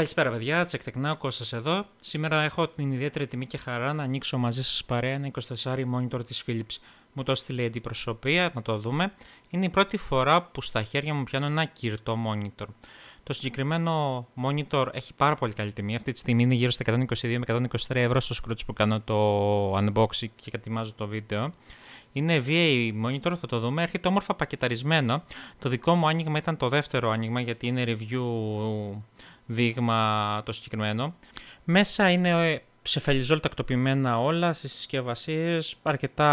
Καλησπέρα, παιδιά. Τσεκτεκνά, ο Κώστας εδώ. Σήμερα έχω την ιδιαίτερη τιμή και χαρά να ανοίξω μαζί σας παρέα ένα 24 monitor της Philips. Μου το έστειλε η αντιπροσωπεία, να το δούμε. Είναι η πρώτη φορά που στα χέρια μου πιάνω ένα κυρτό monitor. Το συγκεκριμένο monitor έχει πάρα πολύ καλή τιμή. Αυτή τη στιγμή είναι γύρω στα 122 με 123 ευρώ στο σκρούτσι που κάνω το unboxing και κατοιμάζω το βίντεο. Είναι VA monitor, θα το δούμε. Έρχεται όμορφα πακεταρισμένο. Το δικό μου άνοιγμα ήταν το δεύτερο άνοιγμα γιατί είναι review δείγμα το συγκεκριμένο. Μέσα είναι σε φελιζόλ τακτοποιημένα όλα στις συσκευασίες, αρκετά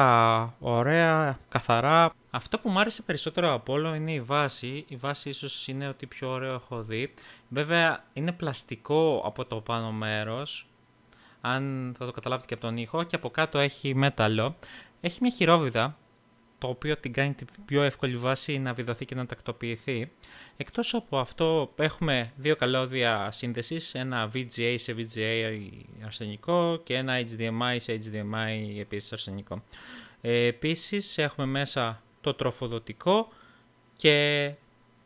ωραία, καθαρά. Αυτό που μου άρεσε περισσότερο από όλο είναι η βάση. Η βάση ίσως είναι ότι πιο ωραίο έχω δει. Βέβαια είναι πλαστικό από το πάνω μέρος, αν θα το καταλάβετε και από τον ήχο, και από κάτω έχει μέταλλο. Έχει μια χειρόβιδα, το οποίο την κάνει την πιο εύκολη βάση να βιδωθεί και να τακτοποιηθεί. Εκτός από αυτό έχουμε δύο καλώδια σύνδεσης, ένα VGA σε VGA αρσενικό και ένα HDMI σε HDMI επίσης αρσενικό. Ε, επίσης έχουμε μέσα το τροφοδοτικό και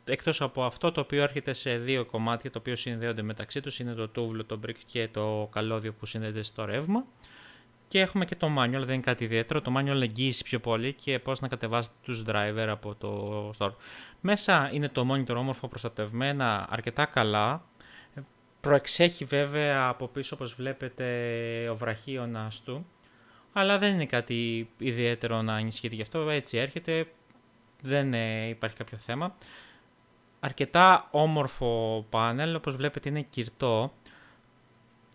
εκτός από αυτό το οποίο έρχεται σε δύο κομμάτια το οποίο συνδέονται μεταξύ τους είναι το τούβλο, το μπρικ και το καλώδιο που συνδέεται στο ρεύμα. Και έχουμε και το manual, δεν είναι κάτι ιδιαίτερο. Το manual εγγύηση πιο πολύ και πώς να κατεβάσετε τους driver από το store. Μέσα είναι το monitor όμορφο προστατευμένα αρκετά καλά. Προεξέχει βέβαια από πίσω όπως βλέπετε ο βραχίωνας του. Αλλά δεν είναι κάτι ιδιαίτερο να ενισχύεται γι' αυτό. Έτσι έρχεται, δεν ε, υπάρχει κάποιο θέμα. Αρκετά όμορφο πάνελ, όπως βλέπετε είναι κυρτό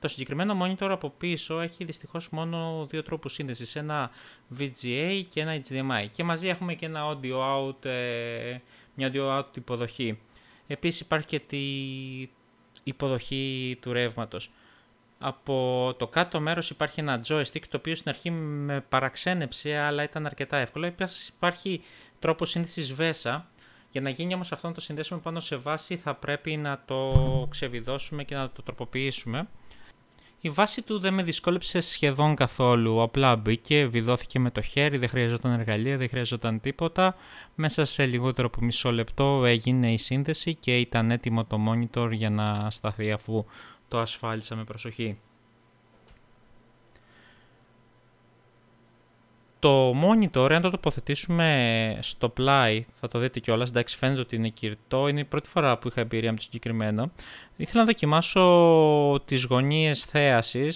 το συγκεκριμένο monitor από πίσω έχει δυστυχώς μόνο δύο τρόπους σύνδεσης, ένα VGA και ένα HDMI και μαζί έχουμε και ένα audio out, ε, μια audio out υποδοχή. Επίσης υπάρχει και τη υποδοχή του ρεύματος. Από το κάτω μέρος υπάρχει ένα joystick το οποίο στην αρχή με παραξένεψε αλλά ήταν αρκετά εύκολο. Επίσης υπάρχει τρόπος σύνδεσης VESA για να γίνει όμως αυτό να το συνδέσουμε πάνω σε βάση θα πρέπει να το ξεβιδώσουμε και να το τροποποιήσουμε. Η βάση του δεν με δυσκόλεψε σχεδόν καθόλου. Απλά μπήκε, βιδώθηκε με το χέρι, δεν χρειαζόταν εργαλεία, δεν χρειαζόταν τίποτα. Μέσα σε λιγότερο από μισό λεπτό έγινε η σύνδεση και ήταν έτοιμο το monitor για να σταθεί αφού το ασφάλισα με προσοχή. το monitor, αν το τοποθετήσουμε στο πλάι, θα το δείτε κιόλας. Εντάξει, φαίνεται ότι είναι κυρτό. Είναι η πρώτη φορά που είχα εμπειρία με το συγκεκριμένο. Ήθελα να δοκιμάσω τις γωνίες θέασης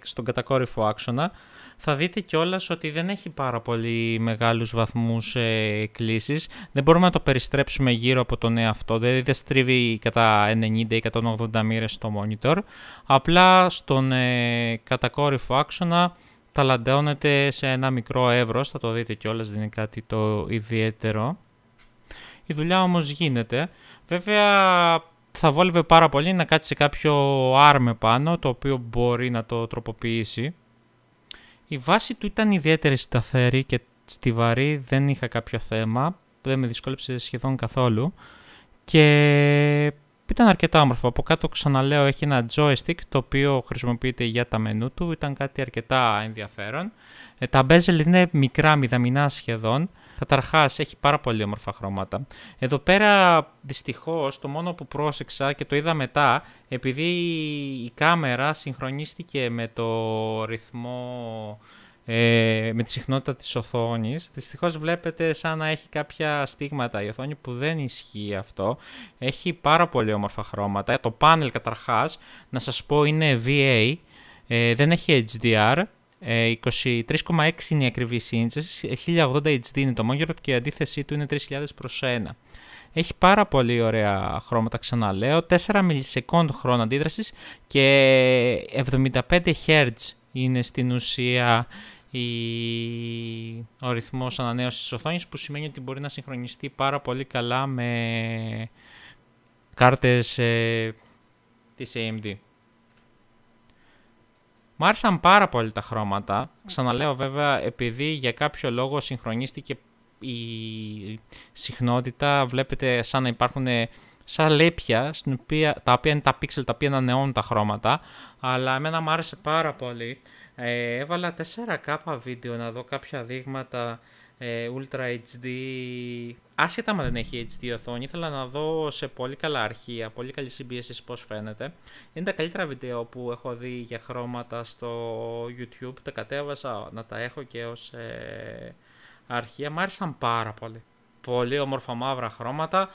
στον κατακόρυφο άξονα. Θα δείτε κιόλας ότι δεν έχει πάρα πολύ μεγάλους βαθμούς ε, κλίση. Δεν μπορούμε να το περιστρέψουμε γύρω από τον εαυτό. Δηλαδή δεν στρίβει κατά 90 ή 180 μοίρες το monitor. Απλά στον ε, κατακόρυφο άξονα ταλαντώνεται σε ένα μικρό εύρος, θα το δείτε κιόλας, δεν είναι κάτι το ιδιαίτερο. Η δουλειά όμως γίνεται. Βέβαια θα βόλευε πάρα πολύ να κάτσει κάποιο άρμε πάνω, το οποίο μπορεί να το τροποποιήσει. Η βάση του ήταν ιδιαίτερη σταθερή και στιβαρή, δεν είχα κάποιο θέμα, δεν με δυσκόλεψε σχεδόν καθόλου. Και ήταν αρκετά όμορφο. Από κάτω, ξαναλέω, έχει ένα joystick το οποίο χρησιμοποιείται για τα μενού του. Ήταν κάτι αρκετά ενδιαφέρον. Ε, τα bezel είναι μικρά, μηδαμινά σχεδόν. Καταρχάς, έχει πάρα πολύ όμορφα χρώματα. Εδώ πέρα, δυστυχώς, το μόνο που πρόσεξα και το είδα μετά, επειδή η κάμερα συγχρονίστηκε με το ρυθμό ε, με τη συχνότητα της οθόνης. Δυστυχώς βλέπετε σαν να έχει κάποια στίγματα η οθόνη που δεν ισχύει αυτό. Έχει πάρα πολύ όμορφα χρώματα. Το πάνελ καταρχάς, να σας πω, είναι VA, ε, δεν έχει HDR. 23,6 ε, είναι η ακριβή σύντσεση, 1080 HD είναι το monitor και η αντίθεσή του είναι 3000 προς 1. Έχει πάρα πολύ ωραία χρώματα, ξαναλέω, 4 μιλισεκόν χρόνο αντίδρασης και 75 Hz είναι στην ουσία η... ο ρυθμός ανανέωσης της οθόνης που σημαίνει ότι μπορεί να συγχρονιστεί πάρα πολύ καλά με κάρτες ε, της AMD. Μ' άρεσαν πάρα πολύ τα χρώματα. Ξαναλέω βέβαια επειδή για κάποιο λόγο συγχρονίστηκε η συχνότητα. Βλέπετε σαν να υπάρχουν ε, σαν λέπια στην οποία, τα οποία είναι τα πίξελ τα οποία ανανεώνουν τα χρώματα. Αλλά εμένα μου άρεσε πάρα πολύ. Ε, έβαλα 4K βίντεο να δω κάποια δείγματα ε, Ultra HD, άσχετα μα δεν έχει HD οθόνη, ήθελα να δω σε πολύ καλά αρχεία, πολύ καλή συμπίεση πώς φαίνεται. Είναι τα καλύτερα βίντεο που έχω δει για χρώματα στο YouTube, τα κατέβασα να τα έχω και ως ε, αρχεία, μου άρεσαν πάρα πολύ. Πολύ όμορφα μαύρα χρώματα,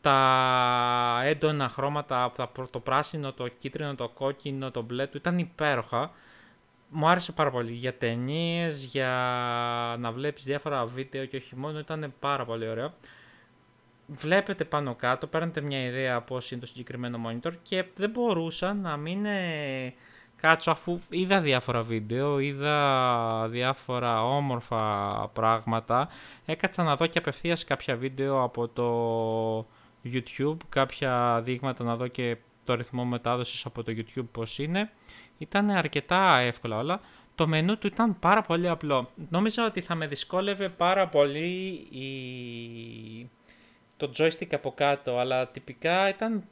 τα έντονα χρώματα, το πράσινο, το κίτρινο, το κόκκινο, το μπλε του ήταν υπέροχα μου άρεσε πάρα πολύ για ταινίες, για να βλέπεις διάφορα βίντεο και όχι μόνο, ήταν πάρα πολύ ωραίο. Βλέπετε πάνω κάτω, παίρνετε μια ιδέα πώς είναι το συγκεκριμένο monitor και δεν μπορούσα να μην ε, κάτσω αφού είδα διάφορα βίντεο, είδα διάφορα όμορφα πράγματα. Έκατσα να δω και απευθείας κάποια βίντεο από το YouTube, κάποια δείγματα να δω και το ρυθμό μετάδοσης από το YouTube πώς είναι ήταν αρκετά εύκολα όλα. Το μενού του ήταν πάρα πολύ απλό. Νόμιζα ότι θα με δυσκόλευε πάρα πολύ η... το joystick από κάτω, αλλά τυπικά ήταν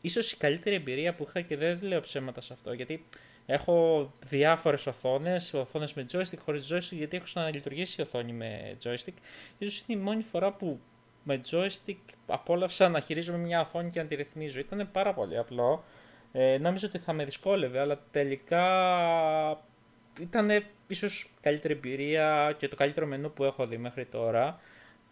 ίσως η καλύτερη εμπειρία που είχα και δεν λέω ψέματα σε αυτό, γιατί έχω διάφορες οθόνες, οθόνες με joystick, χωρίς joystick, γιατί έχω ξαναλειτουργήσει η οθόνη με joystick. Ίσως είναι η μόνη φορά που με joystick απόλαυσα να χειρίζομαι μια οθόνη και να τη ρυθμίζω. Ήταν πάρα πολύ απλό. Ε, νόμιζα ότι θα με δυσκόλευε, αλλά τελικά ήταν ίσως καλύτερη εμπειρία και το καλύτερο μενού που έχω δει μέχρι τώρα.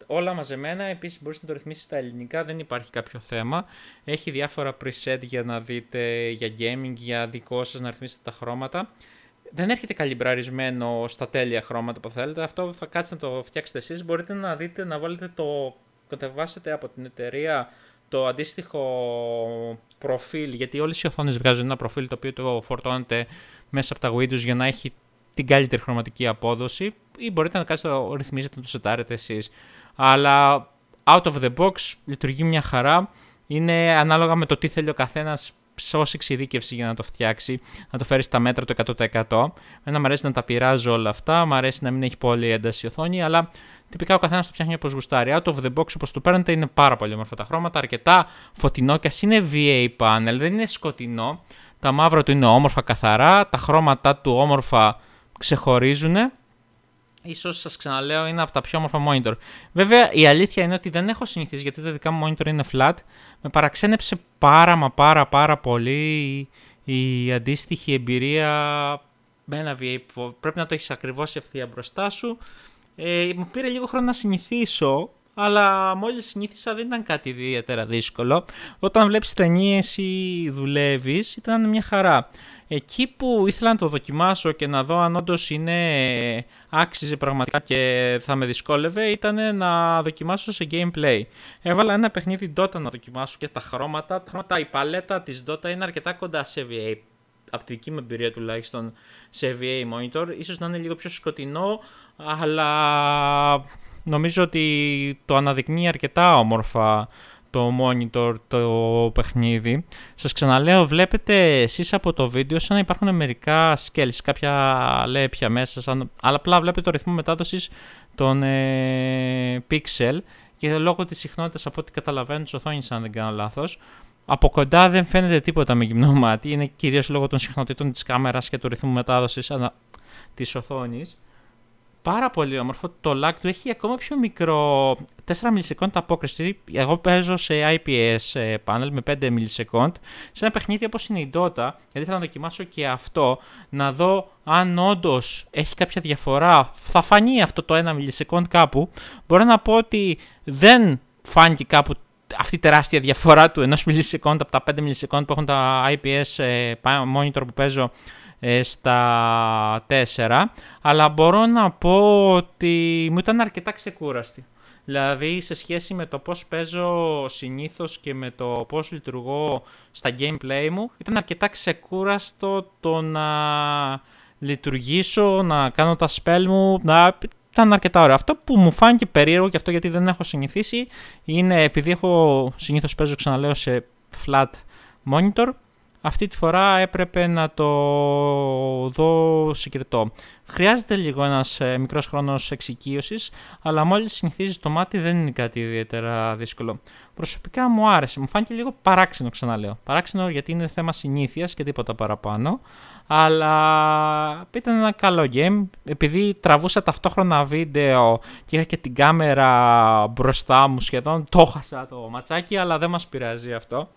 Όλα μαζεμένα, επίσης μπορείτε να το ρυθμίσετε στα ελληνικά, δεν υπάρχει κάποιο θέμα. Έχει διάφορα preset για να δείτε, για gaming, για δικό σας, να ρυθμίσετε τα χρώματα. Δεν έρχεται καλυμπραρισμένο στα τέλεια χρώματα που θέλετε, αυτό θα κάτσετε να το φτιάξετε εσείς. Μπορείτε να δείτε, να βάλετε το, κατεβάσετε από την εταιρεία το αντίστοιχο προφίλ, γιατί όλες οι οθόνες βγάζουν ένα προφίλ το οποίο το φορτώνεται μέσα από τα Windows για να έχει την καλύτερη χρωματική απόδοση ή μπορείτε να κάτσετε να ρυθμίζετε να το σετάρετε εσείς. Αλλά out of the box λειτουργεί μια χαρά. Είναι ανάλογα με το τι θέλει ο καθένας ω εξειδίκευση για να το φτιάξει, να το φέρει στα μέτρα το 100%. Μένα μου αρέσει να τα πειράζω όλα αυτά, μου αρέσει να μην έχει πολύ ένταση η οθόνη, αλλά Τυπικά ο καθένας το φτιάχνει όπως γουστάρει. Out of the box όπως το παίρνετε είναι πάρα πολύ όμορφα τα χρώματα, αρκετά φωτεινό και ας είναι VA panel, δεν είναι σκοτεινό. Τα μαύρα του είναι όμορφα καθαρά, τα χρώματα του όμορφα ξεχωρίζουν. Σω σας ξαναλέω είναι από τα πιο όμορφα monitor. Βέβαια η αλήθεια είναι ότι δεν έχω συνηθίσει γιατί τα δικά μου monitor είναι flat. Με παραξένεψε πάρα μα πάρα πάρα πολύ η, αντίστοιχη εμπειρία με ένα VA. Πρέπει να το έχεις ακριβώς ευθεία μπροστά σου ε, μου πήρε λίγο χρόνο να συνηθίσω, αλλά μόλις συνήθισα δεν ήταν κάτι ιδιαίτερα δύσκολο. Όταν βλέπεις ταινίες ή δουλεύεις, ήταν μια χαρά. Εκεί που ήθελα να το δοκιμάσω και να δω αν όντως είναι άξιζε πραγματικά και θα με δυσκόλευε ήταν να δοκιμάσω σε gameplay. Έβαλα ένα παιχνίδι Dota να δοκιμάσω και τα χρώματα. Τα χρώματα, η παλέτα της Dota είναι αρκετά κοντά σε VA από τη δική μου εμπειρία τουλάχιστον σε VA monitor, ίσως να είναι λίγο πιο σκοτεινό, αλλά νομίζω ότι το αναδεικνύει αρκετά όμορφα το monitor, το παιχνίδι. Σας ξαναλέω, βλέπετε εσείς από το βίντεο σαν να υπάρχουν μερικά σκέλης, κάποια λέπια μέσα, αλλά απλά βλέπετε το ρυθμό μετάδοσης των ε, pixel και λόγω της συχνότητας από ό,τι καταλαβαίνω της οθόνης αν δεν κάνω λάθος από κοντά δεν φαίνεται τίποτα με γυμνό μάτι. Είναι κυρίως λόγω των συχνοτήτων της κάμερας και του ρυθμού μετάδοσης ανα... της οθόνης. Πάρα πολύ όμορφο. Το lag του έχει ακόμα πιο μικρό. 4 μιλισεκόντ απόκριση. Εγώ παίζω σε IPS panel ε, με 5 μιλισεκόντ. Σε ένα παιχνίδι όπως είναι η Dota, γιατί θέλω να δοκιμάσω και αυτό, να δω αν όντως έχει κάποια διαφορά. Θα φανεί αυτό το 1 μιλισεκόντ κάπου. Μπορώ να πω ότι δεν φάνηκε κάπου αυτή η τεράστια διαφορά του 1 μιλισεκόντ από τα 5 μιλισεκόντ που έχουν τα IPS ε, monitor που παίζω ε, στα 4, αλλά μπορώ να πω ότι μου ήταν αρκετά ξεκούραστη. Δηλαδή σε σχέση με το πώς παίζω συνήθως και με το πώς λειτουργώ στα gameplay μου, ήταν αρκετά ξεκούραστο το να λειτουργήσω, να κάνω τα spell μου, να ήταν αρκετά ωραίο. Αυτό που μου φάνηκε περίεργο και αυτό γιατί δεν έχω συνηθίσει είναι επειδή έχω συνήθως παίζω ξαναλέω σε flat monitor. Αυτή τη φορά έπρεπε να το δω συγκριτό. Χρειάζεται λίγο ένας ε, μικρός χρόνος εξοικείωσης, αλλά μόλις συνηθίζει το μάτι δεν είναι κάτι ιδιαίτερα δύσκολο. Προσωπικά μου άρεσε, μου φάνηκε λίγο παράξενο, ξαναλέω. Παράξενο γιατί είναι θέμα συνήθειας και τίποτα παραπάνω. Αλλά ήταν ένα καλό game. Επειδή τραβούσα ταυτόχρονα βίντεο και είχα και την κάμερα μπροστά μου σχεδόν, το χάσα το ματσάκι, αλλά δεν μας πειράζει αυτό.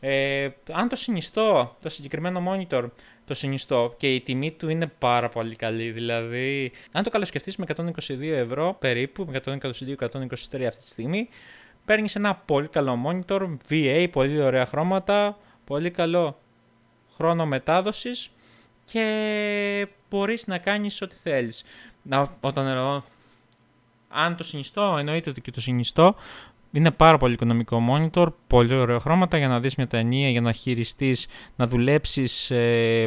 Ε, αν το συνιστώ, το συγκεκριμένο monitor το συνιστώ και η τιμή του είναι πάρα πολύ καλή. Δηλαδή, αν το καλοσκεφτείς με 122 ευρώ περίπου, με 122-123 αυτή τη στιγμή, παίρνεις ένα πολύ καλό monitor, VA, πολύ ωραία χρώματα, πολύ καλό χρόνο μετάδοσης και μπορείς να κάνεις ό,τι θέλεις. όταν εννοώ, αν το συνιστώ, εννοείται ότι και το συνιστώ, είναι πάρα πολύ οικονομικό monitor, πολύ ωραία χρώματα για να δεις μια ταινία, για να χειριστείς, να δουλέψεις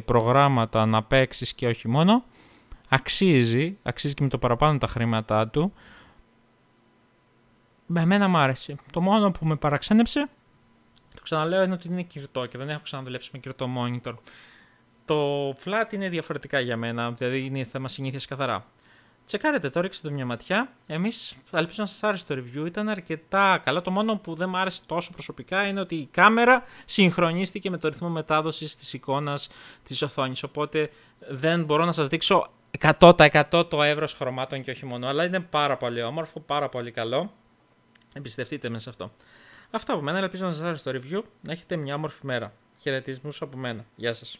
προγράμματα, να παίξεις και όχι μόνο. Αξίζει, αξίζει και με το παραπάνω τα χρήματά του. Με μένα μ' άρεσε. Το μόνο που με παραξένεψε, το ξαναλέω, είναι ότι είναι κυρτό και δεν έχω ξαναδουλέψει με κυρτό monitor. Το flat είναι διαφορετικά για μένα, δηλαδή είναι θέμα συνήθειας καθαρά. Τσεκάρετε τώρα, ρίξτε το μια ματιά. Εμείς ελπίζω να σας άρεσε το review, ήταν αρκετά καλό. Το μόνο που δεν μου άρεσε τόσο προσωπικά είναι ότι η κάμερα συγχρονίστηκε με το ρυθμό μετάδοσης της εικόνας της οθόνης. Οπότε δεν μπορώ να σας δείξω 100% το εύρος χρωμάτων και όχι μόνο. Αλλά είναι πάρα πολύ όμορφο, πάρα πολύ καλό. Εμπιστευτείτε με σε αυτό. Αυτά από μένα. Ελπίζω να σας άρεσε το review. Να έχετε μια όμορφη μέρα. Χαιρετισμούς από μένα. Γεια σας.